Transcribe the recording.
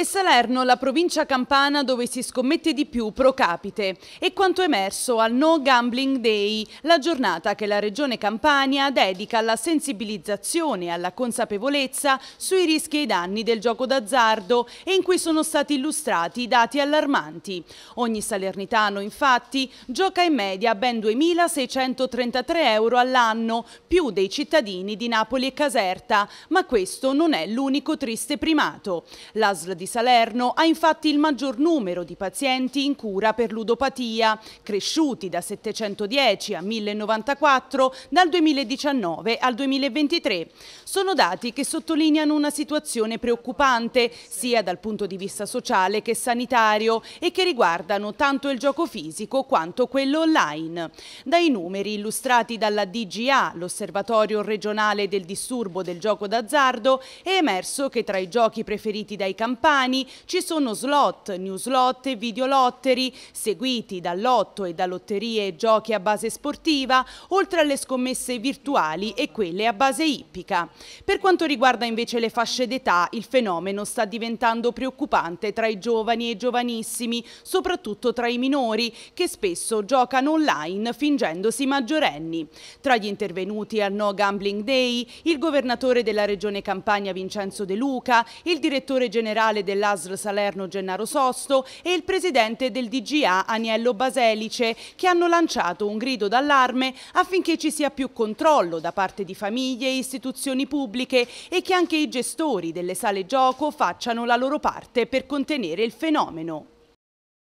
È Salerno la provincia campana dove si scommette di più pro capite. È quanto emerso al No Gambling Day, la giornata che la regione Campania dedica alla sensibilizzazione e alla consapevolezza sui rischi e i danni del gioco d'azzardo e in cui sono stati illustrati dati allarmanti. Ogni salernitano, infatti, gioca in media ben 2.633 euro all'anno, più dei cittadini di Napoli e Caserta, ma questo non è l'unico triste primato. L'ASL di Salerno ha infatti il maggior numero di pazienti in cura per ludopatia, cresciuti da 710 a 1094 dal 2019 al 2023. Sono dati che sottolineano una situazione preoccupante sia dal punto di vista sociale che sanitario e che riguardano tanto il gioco fisico quanto quello online. Dai numeri illustrati dalla DGA, l'Osservatorio regionale del disturbo del gioco d'azzardo, è emerso che tra i giochi preferiti dai campani domani ci sono slot, newslot e videolotteri seguiti da lotto e da lotterie e giochi a base sportiva, oltre alle scommesse virtuali e quelle a base ippica. Per quanto riguarda invece le fasce d'età, il fenomeno sta diventando preoccupante tra i giovani e giovanissimi, soprattutto tra i minori, che spesso giocano online fingendosi maggiorenni. Tra gli intervenuti al No Gambling Day, il governatore della regione Campania Vincenzo De Luca, il direttore generale generale dell'ASL Salerno Gennaro Sosto e il presidente del DGA Aniello Baselice che hanno lanciato un grido d'allarme affinché ci sia più controllo da parte di famiglie e istituzioni pubbliche e che anche i gestori delle sale gioco facciano la loro parte per contenere il fenomeno.